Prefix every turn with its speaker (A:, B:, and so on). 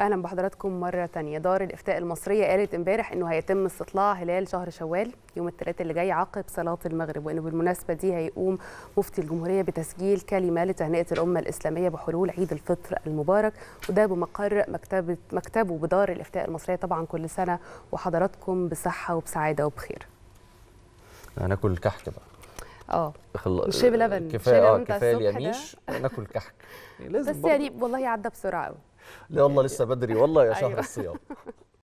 A: اهلا بحضراتكم مره تانية دار الافتاء المصريه قالت امبارح انه هيتم استطلاع هلال شهر شوال يوم الثلاثاء اللي جاي عقب صلاه المغرب وانه بالمناسبه دي هيقوم مفتي الجمهوريه بتسجيل كلمه لتهنئه الامه الاسلاميه بحلول عيد الفطر المبارك وده بمقر مكتبه مكتبه بدار الافتاء المصريه طبعا كل سنه وحضراتكم بصحه وبسعاده وبخير
B: هناكل كحك بقى اه الشاي بلبن كفايه اه كفايه آه، اليميش ناكل كحك
A: لازم بس برضه. يعني والله عدى بسرعه قوي
C: لا والله لسه بدري والله يا شهر أيوه. الصيام